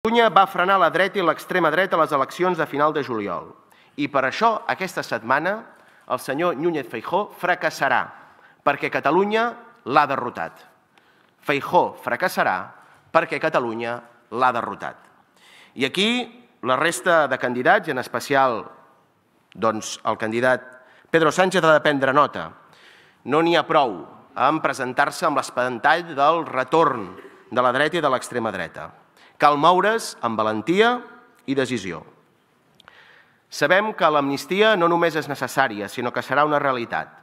Catalunya va frenar la dreta i l'extrema dreta a les eleccions de final de juliol. I per això, aquesta setmana, el senyor Núñez Feijó fracassarà, perquè Catalunya l'ha derrotat. Feijó fracassarà perquè Catalunya l'ha derrotat. I aquí la resta de candidats, i en especial doncs, el candidat Pedro Sánchez ha de prendre nota. No n'hi ha prou en presentar-se amb l'espantall del retorn de la dreta i de l'extrema dreta. Cal moure's amb valentia i decisió. Sabem que l'amnistia no només és necessària, sinó que serà una realitat.